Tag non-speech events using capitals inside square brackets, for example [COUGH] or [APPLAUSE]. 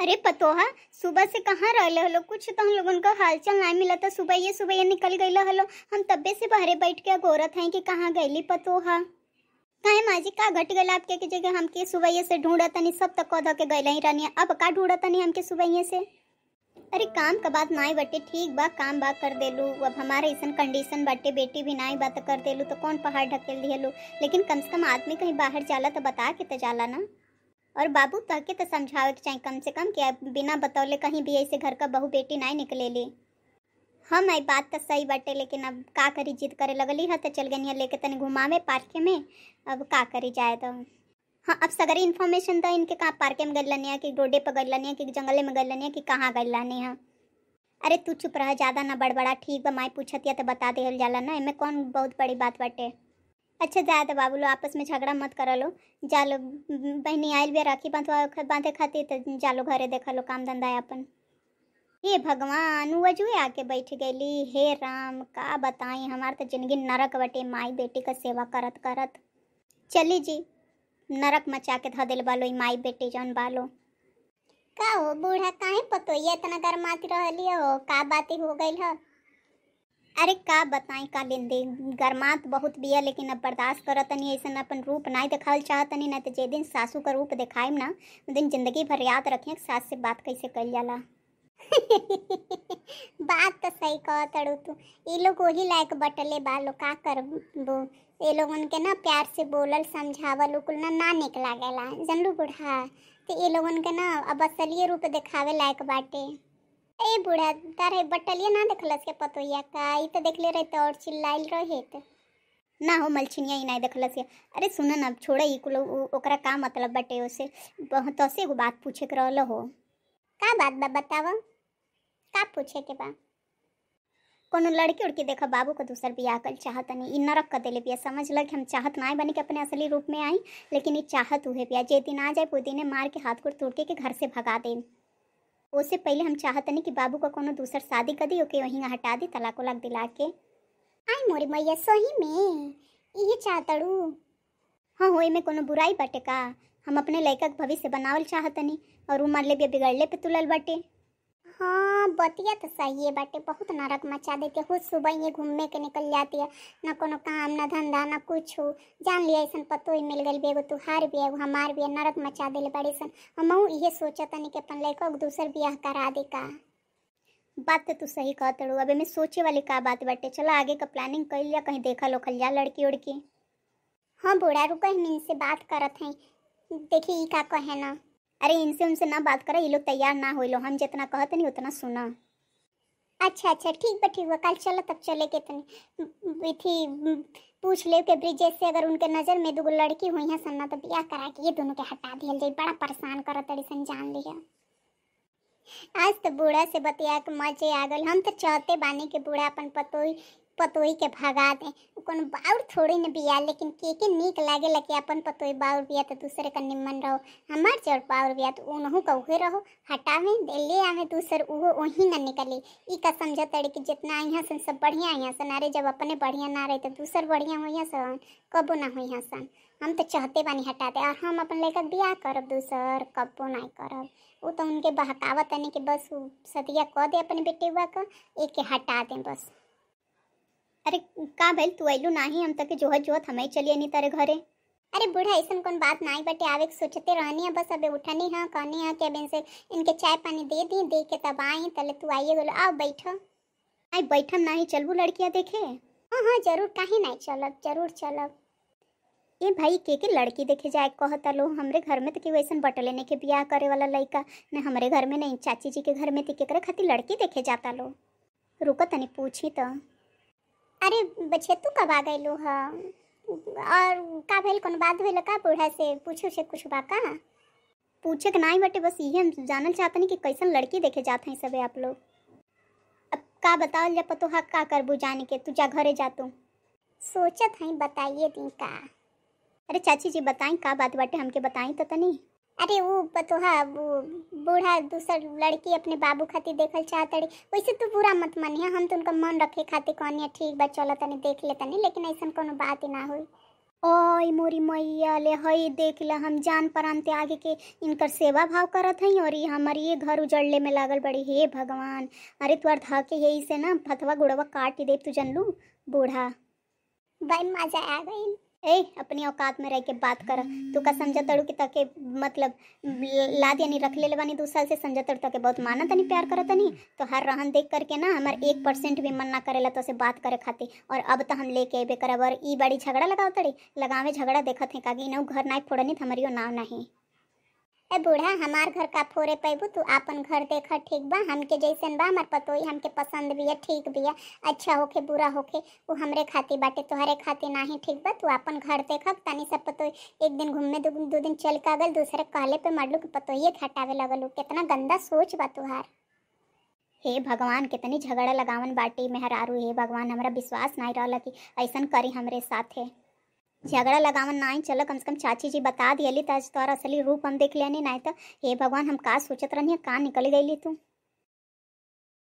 अरे पतोहा सुबह से कहाँ रह हलो कुछ तो हम लोगों का हालचाल नहीं मिला था तो सुबह ये सुबह ये निकल गई हलो हम तब्बे से बाहर बैठ के गोरत हैं कि कहाँ गईली पतोहा कहे माँ जी का घट गया आपके की जगह हमके सुबह ये से ढूंढा तनी सब तक तो कौधा के ही रानी अब का ढूंढा तनी हमके सुबह ये से अरे काम का बात ना बटे ठीक बा काम बा कर देलू अब हमारे ऐसा कंडीशन बटे बेटी भी ना बात कर देलू तो कौन पहाड़ ढकेल दिए लेकिन कम से कम आदमी कहीं बाहर जाला तो बता के तो जाला ना और बाबू ताके तो समझावे के चाहे कम से कम कि बिना बतौले कहीं भी ऐसे घर का बहू बेटी ना निकले ली हम आई बात तो सही बटे लेकिन अब का करी जिद करे लगली है तो चल गई लेके तने घुमावे पार्के में अब का करी जाए तो हाँ अब सगरी इन्फॉर्मेशन तो इनके कहाँ पार्के में गलनी है कि रोडे पर गलनी है कि जंगले में गलनी है कि कहाँ गल गलनी है अरे तू चुप रह ज़्यादा ना बड़बड़ा ठीक बा माई पूछतिया तो बता दे जाला ना इमें कौन बहुत बड़ी बात बटे अच्छा जा तो बाबू लो आपस में झगड़ा मत करा लो जालो बहनी आयल भी राखी बांधवा बांधे खाती तो जालो लो घरे देखा लो काम धंधा है अपन हे भगवान वजुए आके बैठ गई हे राम का बताई हमार तो जिंदगी नरक बटे माई बेटी का सेवा करत करत चली जी नरक मचा के धदेल बालो माई बेटी जान बालो का हो बूढ़ा काहे पतो ये इतना गरमाती रहली हो का बाती हो गई है अरे का बताएं का लेंदे गर्मात तो बहुत बिया लेकिन अब बर्दाश्त कर तनी ऐसा अपन रूप ना दिखाल चाहतनी ना तो जे दिन सासू का रूप दिखाएम ना उस दिन जिंदगी भर याद रखें सास से बात कैसे कर जाला [LAUGHS] बात तो सही कह तड़ू तू ये लोग वही लायक बटले बालो लोग कर बो ये लोग उनके ना प्यार से बोलल समझावल कुल ना ना निक लागेला जनलू बुढ़ा तो ये लोग उनके ना अब असलिए रूप दिखावे लायक बाटे ए बूढ़ा तारे बटलिए ना देखलस के पतोया का ई तो देखले रहे तो और चिल्लाइल रहे त ना हो मलछिनिया ही ना देखलस के अरे सुन ना छोड़े ई कुल ओकरा का मतलब बटे ओसे बहुत ओसे को बात पूछे कर रहल हो का बात बा बताव का पूछे के बा कोनो लड़की उड़की देखा बाबू को दूसर बिया कल चाहत नहीं ई नरक कर दिले बिया समझ लग हम चाहत ना बनी के अपने असली रूप में आई लेकिन ये चाहत हुए बिया जे दिन आ जाए वो दिन मार के हाथ को तोड़ के घर से भगा दे उससे पहले हम चाहतनी कि बाबू का कोनो दूसर शादी कर दी ओके वहीं हटा दी तलाक उलाक दिला के आई मोरी मैया सही में यही चाहतड़ू हाँ हो में कोनो बुराई बटे का हम अपने लड़का के भविष्य बनावल चाहतनी और उ मरले बिगड़ले पे तुलल बटे हाँ बतिया तो सही है बटे बहुत नरक मचा देते हो सुबह ये घूमे के निकल जाती है ना कोनो काम ना धंधा ना कुछ हो जान लिया ऐसा पतो ही मिल गए बेगो हार भी एगो हमार भी नरक मचा दिल बड़े सन हमहू ये सोचा नहीं कि अपन लड़का दूसर ब्याह करा दे का बात तो तू सही कहते रू अबे मैं सोचे वाली का बात बटे चलो आगे का प्लानिंग कर लिया कहीं देखा लोखल जा लड़की उड़की हाँ बूढ़ा रू कहीं से बात करत हैं देखिए का कहे ना अरे इनसे उनसे ना बात करा ये लोग तैयार ना हो लो हम जितना कहते नहीं उतना सुना अच्छा अच्छा ठीक बा ठीक बा कल चलो तब चले के तनी थी पूछ ले के ब्रिजेश से अगर उनके नज़र में दुगो लड़की हुई है सन्ना तो ब्याह करा के ये दोनों के हटा दिया जाए बड़ा परेशान करत तड़ी सन जान लिया आज तो बूढ़ा से बतिया के मजे आ गए हम तो चाहते बानी के बूढ़ा अपन पतोई पतोई के भगा दे कोनो बाउर थोड़ी न बिया लेकिन के के निक लगे कि अपन पतोई बाउर बिया तो दूसरे का निम्न रहो हमार चोर बाउर बिया तो उन्हों का उहे रहो हटावे ले आवे दूसर उहो ओही न निकली ई का समझा तड़े कि जितना यहाँ सन सब बढ़िया यहाँ सन अरे जब अपने बढ़िया ना रहे तो दूसर बढ़िया हो यहाँ सन कबो ना हो यहाँ सन हम तो चाहते बानी हटा दे और हम अपन लेकर बियाह करब दूसर कबो ना करब वो तो उनके बहकावत है कि बस सदिया कह दे अपने बेटे हुआ का एक हटा दें बस अरे का भाई तू अइलू नाही हम तके जोहत जोहत हमें चलिए नहीं तारे घरे अरे बूढ़ा ऐसा कौन बात ना बटे आवे सोचते रहनी है बस अबे उठनी है कहनी है कि अब इनसे इनके चाय पानी दे दी दे के तब आई तले तू आइए बोलो आओ बैठो आई बैठम ही चलबू लड़कियाँ देखे हाँ हाँ जरूर काहे नहीं चलब जरूर चलब ए भाई के के लड़की देखे जाए कहता लो हमरे घर में तो केहू ऐसा बटले लेने के ब्याह करे वाला लड़का न हमरे घर में नहीं चाची जी के घर में तो केकरे खातिर लड़की देखे जाता लो रुको तनी पूछी तो अरे तू कब आ गए हा? और का भेल कौन बात भेल का बूढ़ा से पूछो से कुछ बा का पूछे के नहीं बटे बस यही हम जानल चाहते हैं कि कैसन लड़की देखे जाते हैं सब आप लोग अब का बताओ जब तो हक हाँ, का करबू जाने के तू जा घरे जा तू सोचत हैं बताइए दिन का अरे चाची जी बताएं का बात बटे हमके बताएं तो नहीं अरे वो बतोहा वो बूढ़ा दूसर लड़की अपने बाबू खातिर देख चाहत रही वैसे तो बुरा मत मानिए हम तो उनका मन रखे खातिर कहनिया ठीक बा चलो तनी देख ले तनी लेकिन ऐसा कोनो बात ही ना हुई ओय मोरी मैया ले हई देख ला हम जान परान आगे के इनकर सेवा भाव करत हई और ये हमारे ये घर उजड़ले में लागल बड़ी हे भगवान अरे तुअर धके यही से ना फतवा गुड़वा काट दे तू जनलू बूढ़ा भाई मजा आ गई ए अपनी औकात में रह के बात कर तू का समझा तड़ू की तके मतलब लाद यानी रख ले बानी दो साल से समझा तड़ू तके बहुत माना तनी प्यार करा तनी तो हर रहन देख करके ना हमार एक परसेंट भी मन ना करेला तो से बात करे खातिर और अब तो हम लेके अबे करब और ई बड़ी झगड़ा लगाओ तड़ी लगावे झगड़ा देखते हैं कागी नौ घर ना फोड़नी हमारी नाव नहीं ए बूढ़ा हमार घर का फोरे पैबू तू आपन घर देख ठीक बा हमके जैसन बा हमार पतोई हमके पसंद भी है ठीक भी है अच्छा होके बुरा होके वो हमरे खाती बाटे तोहरे खाती ना ही ठीक बा तू आपन घर देख तनी सब पतोई एक दिन घूमने दू, दू दिन चल के अगल दूसरे कहले पे मरलू कि पतोइए घटावे लगलू कितना गंदा सोच बा तुहार हे भगवान कितनी झगड़ा लगावन बाटी मेहरारू हे भगवान हमारा विश्वास नहीं रहा कि ऐसा करी हमरे साथ है झगड़ा लगावन ना चलो कम से कम चाची जी बता दिए त आज असली रूप हम देख लिया नहीं तो हे भगवान हम का सोचत रहनी का निकल गई तू